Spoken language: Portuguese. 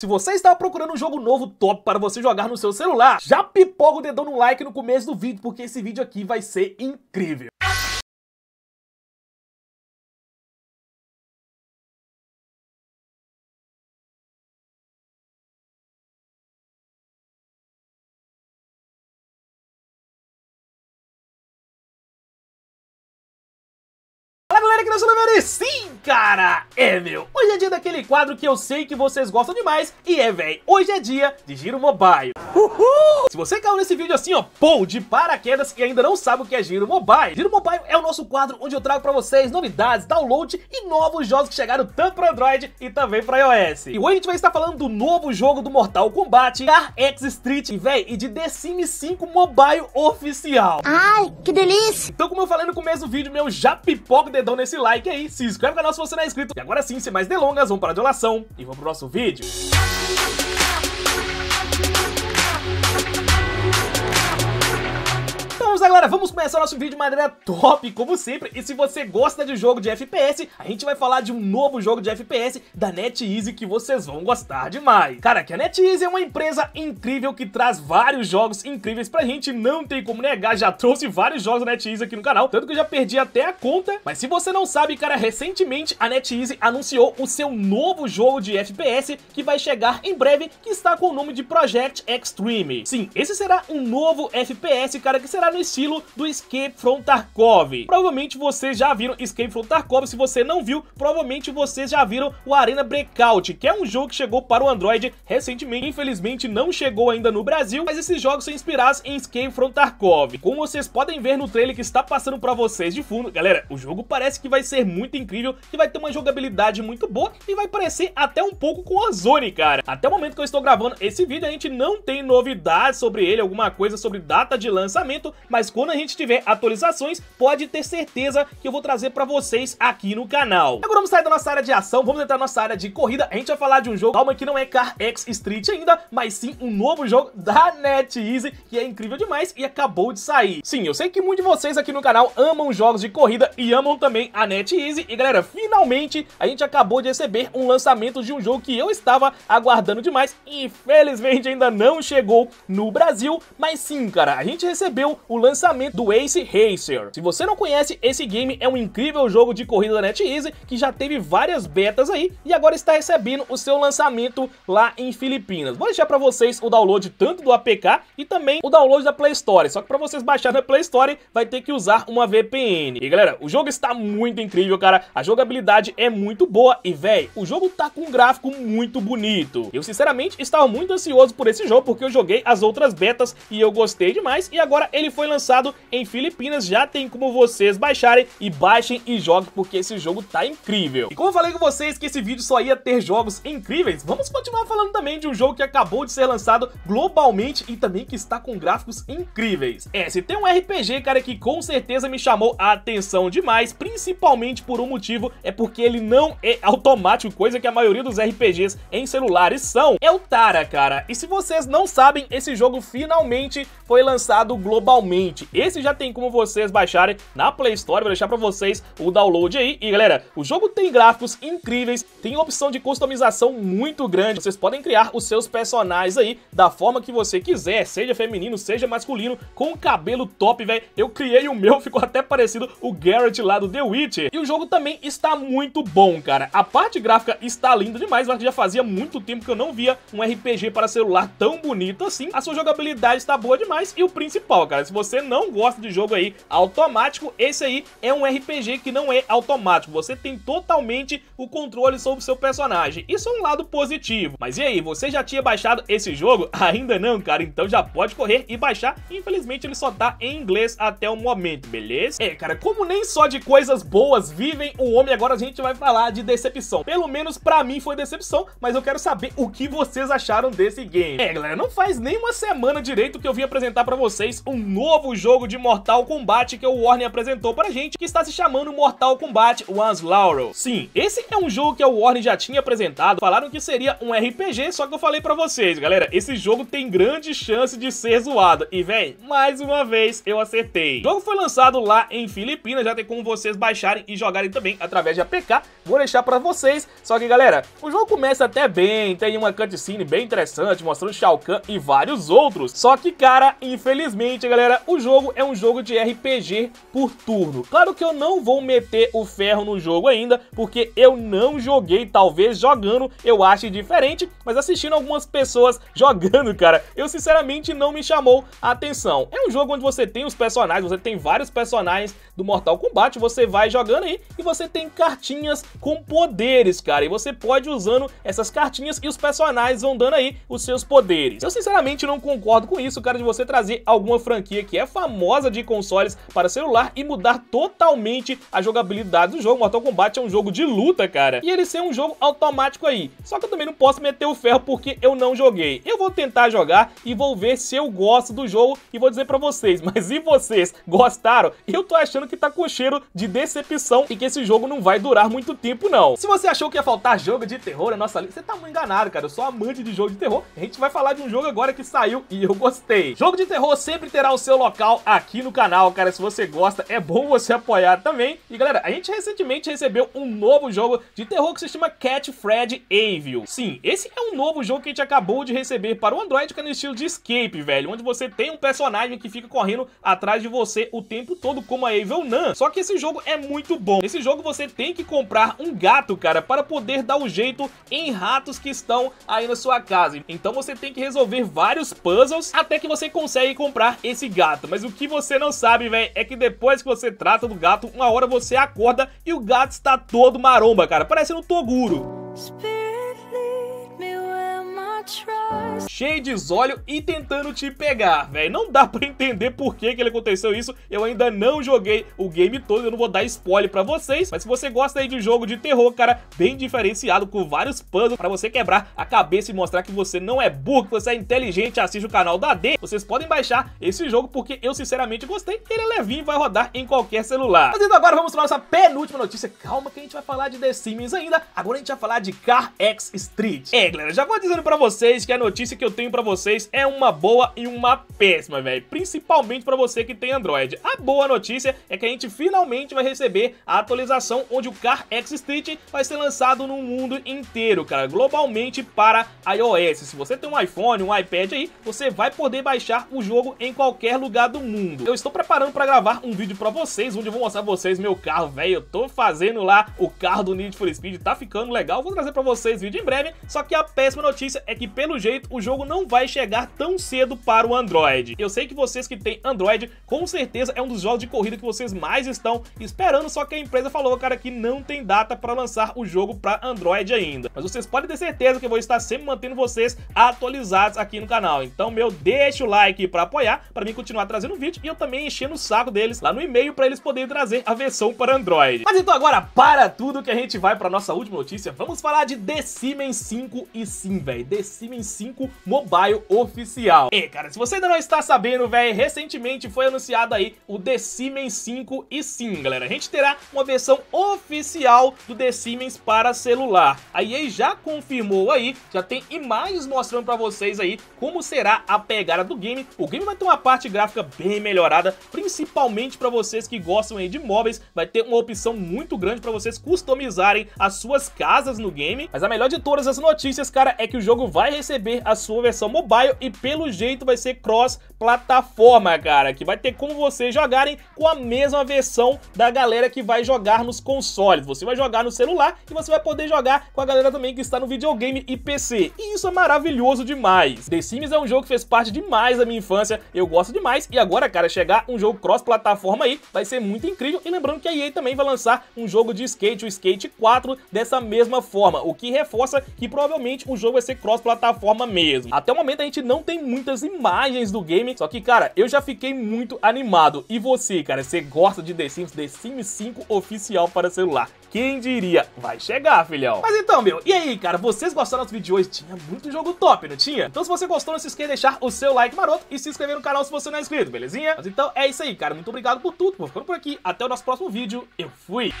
Se você está procurando um jogo novo top para você jogar no seu celular, já pipoca o dedão no like no começo do vídeo, porque esse vídeo aqui vai ser incrível. eu Sim, cara, é meu. Hoje é dia daquele quadro que eu sei que vocês gostam demais e é, véi, hoje é dia de Giro Mobile. Uhul! Se você caiu nesse vídeo assim, ó, pô, de paraquedas e ainda não sabe o que é Giro Mobile. Giro Mobile é o nosso quadro onde eu trago pra vocês novidades, download e novos jogos que chegaram tanto pro Android e também pra iOS. E hoje a gente vai estar falando do novo jogo do Mortal Kombat, Car X Street, e, véi, e de The Sims 5 Mobile oficial. Ai, que delícia! Então, como eu falei no começo do vídeo, meu, já pipoca o dedão nesse lado like aí, se inscreve no canal se você não é inscrito. E agora sim, sem mais delongas, vamos para a delação e vamos pro nosso vídeo. Beleza, galera? Vamos começar nosso vídeo de maneira top, como sempre. E se você gosta de jogo de FPS, a gente vai falar de um novo jogo de FPS da NetEase que vocês vão gostar demais. Cara, que a NetEase é uma empresa incrível que traz vários jogos incríveis pra gente, não tem como negar, já trouxe vários jogos da NetEase aqui no canal, tanto que eu já perdi até a conta. Mas se você não sabe, cara, recentemente a NetEase anunciou o seu novo jogo de FPS que vai chegar em breve, que está com o nome de Project Extreme. Sim, esse será um novo FPS, cara, que será no estilo estilo do Escape from Tarkov. Provavelmente vocês já viram Escape from Tarkov, se você não viu, provavelmente vocês já viram o Arena Breakout, que é um jogo que chegou para o Android recentemente, infelizmente não chegou ainda no Brasil, mas esses jogos são inspirados em Escape from Tarkov. Como vocês podem ver no trailer que está passando para vocês de fundo, galera, o jogo parece que vai ser muito incrível, que vai ter uma jogabilidade muito boa e vai parecer até um pouco com a Zone, cara. Até o momento que eu estou gravando esse vídeo, a gente não tem novidades sobre ele, alguma coisa sobre data de lançamento, mas mas quando a gente tiver atualizações, pode ter certeza que eu vou trazer pra vocês aqui no canal. Agora vamos sair da nossa área de ação, vamos entrar na nossa área de corrida, a gente vai falar de um jogo, calma que não é Car X Street ainda, mas sim um novo jogo da NetEase, que é incrível demais e acabou de sair. Sim, eu sei que muitos de vocês aqui no canal amam jogos de corrida e amam também a NetEase, e galera, finalmente a gente acabou de receber um lançamento de um jogo que eu estava aguardando demais, infelizmente ainda não chegou no Brasil, mas sim, cara, a gente recebeu o lançamento lançamento do Ace Racer. Se você não conhece, esse game é um incrível jogo de corrida da NetEase que já teve várias betas aí e agora está recebendo o seu lançamento lá em Filipinas. Vou deixar para vocês o download tanto do APK e também o download da Play Store. Só que para vocês baixarem na Play Store, vai ter que usar uma VPN. E galera, o jogo está muito incrível, cara. A jogabilidade é muito boa e, velho. o jogo tá com um gráfico muito bonito. Eu, sinceramente, estava muito ansioso por esse jogo porque eu joguei as outras betas e eu gostei demais e agora ele foi lançado lançado em Filipinas, já tem como vocês baixarem e baixem e joguem porque esse jogo tá incrível. E como eu falei com vocês que esse vídeo só ia ter jogos incríveis, vamos continuar falando também de um jogo que acabou de ser lançado globalmente e também que está com gráficos incríveis. É, se tem um RPG, cara, que com certeza me chamou a atenção demais, principalmente por um motivo, é porque ele não é automático, coisa que a maioria dos RPGs em celulares são, é o Tara, cara. E se vocês não sabem, esse jogo finalmente foi lançado globalmente seguinte, esse já tem como vocês baixarem na Play Store, vou deixar pra vocês o download aí. E galera, o jogo tem gráficos incríveis, tem opção de customização muito grande, vocês podem criar os seus personagens aí da forma que você quiser, seja feminino, seja masculino, com cabelo top, velho. Eu criei o meu, ficou até parecido o Garrett lá do The Witcher. E o jogo também está muito bom, cara. A parte gráfica está linda demais, mas já fazia muito tempo que eu não via um RPG para celular tão bonito assim. A sua jogabilidade está boa demais e o principal, cara, se você você não gosta de jogo aí automático, esse aí é um RPG que não é automático. Você tem totalmente o controle sobre o seu personagem. Isso é um lado positivo. Mas e aí, você já tinha baixado esse jogo? Ainda não, cara. Então já pode correr e baixar. Infelizmente ele só tá em inglês até o momento, beleza? É, cara, como nem só de coisas boas vivem o homem, agora a gente vai falar de decepção. Pelo menos pra mim foi decepção, mas eu quero saber o que vocês acharam desse game. É, galera, não faz nem uma semana direito que eu vim apresentar pra vocês um novo novo jogo de Mortal Kombat que o Warner apresentou pra gente, que está se chamando Mortal Kombat One's Laurel. Sim, esse é um jogo que o Warner já tinha apresentado, falaram que seria um RPG, só que eu falei pra vocês, galera, esse jogo tem grande chance de ser zoado. E, véi, mais uma vez eu acertei. O jogo foi lançado lá em Filipinas, já tem como vocês baixarem e jogarem também através de APK. Vou deixar pra vocês. Só que, galera, o jogo começa até bem, tem uma cutscene bem interessante, mostrando Shao Kahn e vários outros. Só que, cara, infelizmente, galera, o jogo é um jogo de RPG por turno. Claro que eu não vou meter o ferro no jogo ainda, porque eu não joguei, talvez jogando eu ache diferente, mas assistindo algumas pessoas jogando, cara, eu sinceramente não me chamou a atenção. É um jogo onde você tem os personagens, você tem vários personagens do Mortal Kombat, você vai jogando aí e você tem cartinhas com poderes, cara, e você pode usando essas cartinhas e os personagens vão dando aí os seus poderes. Eu sinceramente não concordo com isso, cara, de você trazer alguma franquia que é famosa de consoles para celular e mudar totalmente a jogabilidade do jogo. Mortal Kombat é um jogo de luta, cara. E ele ser um jogo automático aí. Só que eu também não posso meter o ferro porque eu não joguei. Eu vou tentar jogar e vou ver se eu gosto do jogo e vou dizer para vocês. Mas e vocês? Gostaram? Eu tô achando que tá com cheiro de decepção e que esse jogo não vai durar muito tempo, não. Se você achou que ia faltar jogo de terror na nossa lista, você tá muito enganado, cara. Eu sou amante de jogo de terror. A gente vai falar de um jogo agora que saiu e eu gostei. Jogo de terror sempre terá o seu local local aqui no canal, cara. Se você gosta, é bom você apoiar também. E galera, a gente recentemente recebeu um novo jogo de terror que se chama Cat Fred Evil. Sim, esse é um novo jogo que a gente acabou de receber para o Android, que é no estilo de escape, velho. Onde você tem um personagem que fica correndo atrás de você o tempo todo, como a Evil Nan. Só que esse jogo é muito bom. Nesse jogo você tem que comprar um gato, cara, para poder dar o um jeito em ratos que estão aí na sua casa. Então você tem que resolver vários puzzles até que você consegue comprar esse gato gato. Mas o que você não sabe, velho, é que depois que você trata do gato, uma hora você acorda e o gato está todo maromba, cara. Parece um Toguro. Spirit, lead me where my cheio de olho e tentando te pegar, velho. Não dá pra entender por que, que ele aconteceu isso. Eu ainda não joguei o game todo, eu não vou dar spoiler pra vocês. Mas se você gosta aí de jogo de terror, cara, bem diferenciado, com vários puzzles pra você quebrar a cabeça e mostrar que você não é burro, que você é inteligente, assiste o canal da D. Vocês podem baixar esse jogo porque eu sinceramente gostei. Ele é levinho e vai rodar em qualquer celular. Mas então agora vamos pra nossa penúltima notícia. Calma que a gente vai falar de The Sims ainda. Agora a gente vai falar de Car X Street. É, galera, já vou dizendo pra vocês que a notícia notícia que eu tenho pra vocês é uma boa e uma péssima, velho. Principalmente pra você que tem Android. A boa notícia é que a gente finalmente vai receber a atualização onde o Car X Street vai ser lançado no mundo inteiro, cara. Globalmente para iOS. Se você tem um iPhone, um iPad aí, você vai poder baixar o jogo em qualquer lugar do mundo. Eu estou preparando pra gravar um vídeo pra vocês, onde eu vou mostrar pra vocês meu carro, velho. Eu tô fazendo lá o carro do Need for Speed, tá ficando legal. Vou trazer pra vocês vídeo em breve. Só que a péssima notícia é que, pelo jeito, o o jogo não vai chegar tão cedo para o Android. Eu sei que vocês que têm Android, com certeza é um dos jogos de corrida que vocês mais estão esperando, só que a empresa falou, cara, que não tem data para lançar o jogo para Android ainda. Mas vocês podem ter certeza que eu vou estar sempre mantendo vocês atualizados aqui no canal. Então, meu, deixa o like para apoiar, para mim continuar trazendo vídeo e eu também enchendo o saco deles lá no e-mail para eles poderem trazer a versão para Android. Mas então agora, para tudo que a gente vai para nossa última notícia, vamos falar de The Siemens 5 e sim, velho, The Siemens 5 mobile oficial. E, cara, se você ainda não está sabendo, velho, recentemente foi anunciado aí o The Siemens 5 e sim, galera, a gente terá uma versão oficial do The Siemens para celular. A EA já confirmou aí, já tem imagens mostrando para vocês aí como será a pegada do game. O game vai ter uma parte gráfica bem melhorada, principalmente para vocês que gostam aí de móveis, vai ter uma opção muito grande para vocês customizarem as suas casas no game. Mas a melhor de todas as notícias, cara, é que o jogo vai receber a sua versão mobile e pelo jeito vai ser cross-plataforma, cara, que vai ter como vocês jogarem com a mesma versão da galera que vai jogar nos consoles. Você vai jogar no celular e você vai poder jogar com a galera também que está no videogame e PC. E isso é maravilhoso demais. The Sims é um jogo que fez parte demais da minha infância, eu gosto demais e agora, cara, chegar um jogo cross-plataforma aí vai ser muito incrível. E lembrando que a EA também vai lançar um jogo de skate, o Skate 4, dessa mesma forma, o que reforça que provavelmente o jogo vai ser cross-plataforma mesmo mesmo. Até o momento a gente não tem muitas imagens do game, só que, cara, eu já fiquei muito animado. E você, cara, você gosta de The Sims, The Sims 5 oficial para celular? Quem diria? Vai chegar, filhão. Mas então, meu, e aí, cara, vocês gostaram do vídeo de hoje? Tinha muito jogo top, não tinha? Então se você gostou, não se esqueça de deixar o seu like maroto e se inscrever no canal se você não é inscrito, belezinha? Mas então é isso aí, cara. Muito obrigado por tudo. Vou ficando por aqui. Até o nosso próximo vídeo. Eu fui!